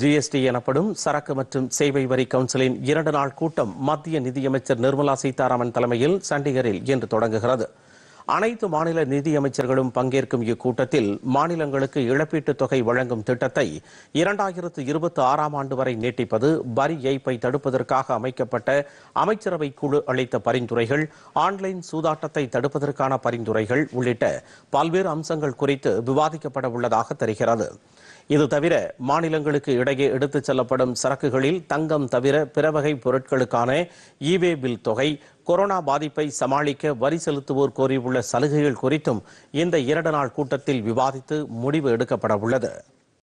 GST எனப்படும் சரக்கு மற்றும் சேவை வரி கவுன்சிலின் இரண்டு நாள் கூட்டம் மத்திய நிதியமைச்சர் நிர்மலா சீதாராமன் தலைமையில் சண்டிகரில் இன்று தொடங்குகிறது அனைத்து மாநில நிதியமைச்சர்களும் பங்கேற்கும் இக்கூட்டத்தில் மாநிலங்களுக்கு இழப்பீட்டுத் தொகை வழங்கும் திட்டத்தை இரண்டாயிரத்து இருபத்தி ஆறாம் ஆண்டு வரை நீட்டிப்பது வரி ஏய்ப்பை தடுப்பதற்காக அமைக்கப்பட்ட அமைச்சரவை குழு அளித்த பரிந்துரைகள் ஆன்லைன் சூதாட்டத்தை தடுப்பதற்கான பரிந்துரைகள் உள்ளிட்ட பல்வேறு அம்சங்கள் குறித்து விவாதிக்கப்பட உள்ளதாக தெரிகிறது இது தவிர மாநிலங்களுக்கு இடையே எடுத்துச் செல்லப்படும் சரக்குகளில் தங்கம் தவிர பிற வகை பொருட்களுக்கான இவே பில் தொகை கொரோனா பாதிப்பை சமாளிக்க வரி செலுத்துவோர் கோரியுள்ள சலுகைகள் குறித்தும் இந்த இரண்டு நாள் கூட்டத்தில் விவாதித்து முடிவு எடுக்கப்பட உள்ளது